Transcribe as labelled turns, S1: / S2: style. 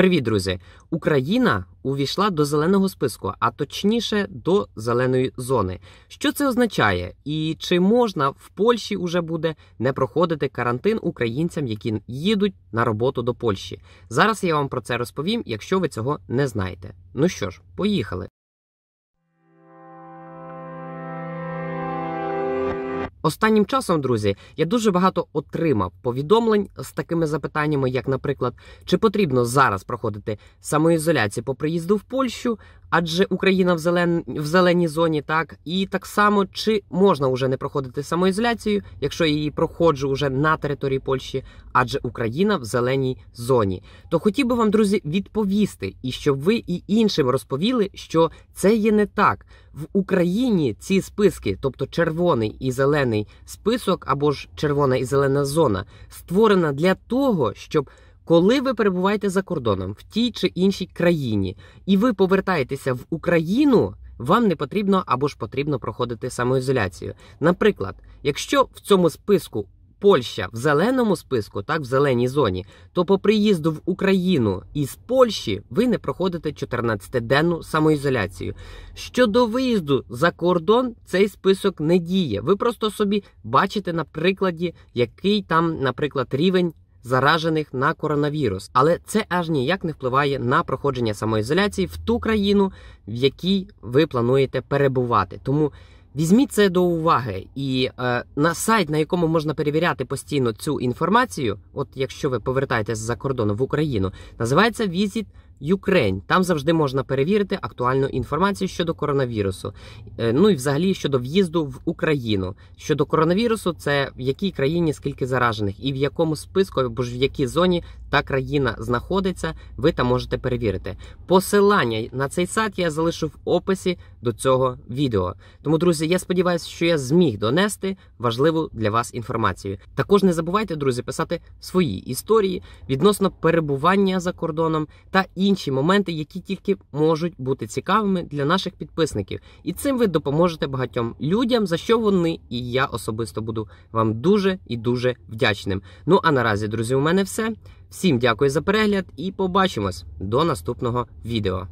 S1: Привіт, друзі! Україна увійшла до зеленого списку, а точніше до зеленої зони. Що це означає? І чи можна в Польщі уже буде не проходити карантин українцям, які їдуть на роботу до Польщі? Зараз я вам про це розповім, якщо ви цього не знаєте. Ну що ж, поїхали. Останнім часом, друзі, я дуже багато отримав повідомлень з такими запитаннями, як, наприклад, чи потрібно зараз проходити самоізоляцію по приїзду в Польщу, адже Україна в зелен... в зеленій зоні, так і так само чи можна вже не проходити самоізоляцію, якщо я її проходжу вже на території Польщі, адже Україна в зеленій зоні. То хотів би вам, друзі, відповісти, і щоб ви і іншим розповіли, що це є не так в Україні. Ці списки, тобто червоний і зелений зелений список або ж червона і зелена зона створена для того, щоб коли ви перебуваєте за кордоном в тій чи іншій країні, і ви повертаєтеся в Україну. Вам не потрібно або ж потрібно проходити самоізоляцію. Наприклад, якщо в цьому списку Польща в зеленому списку, так в зеленій зоні, то по приїзду в Україну із Польщі ви не проходите 14-денну самоізоляцію. Щодо виїзду за кордон, цей список не діє. Ви просто собі бачите на прикладі, який там, наприклад, рівень. Заражених на коронавірус, але це аж ніяк не впливає на проходження самоізоляції в ту країну, в якій ви плануєте перебувати. Тому Візьміть це до уваги, і е, на сайт, на якому можна перевіряти постійно цю інформацію, от якщо ви повертаєтесь з за кордону в Україну, називається Visit Юкрень. Там завжди можна перевірити актуальну інформацію щодо коронавірусу. Е, ну і взагалі щодо в'їзду в Україну. Щодо коронавірусу, це в якій країні скільки заражених, і в якому списку або ж в якій зоні та країна знаходиться, ви там можете перевірити. Посилання на цей сайт я залишу в описі до цього відео. Тому, друзі, я сподіваюся, що я зміг донести важливу для вас інформацію. Також не забувайте, друзі, писати свої історії відносно перебування за кордоном та і інші моменти, які тільки можуть бути цікавими для наших підписників. І цим ви допоможете багатьом людям, за що вони і я особисто буду вам дуже і дуже вдячним. Ну а наразі, друзі, у мене все. Всім дякую за перегляд і побачимось до наступного відео.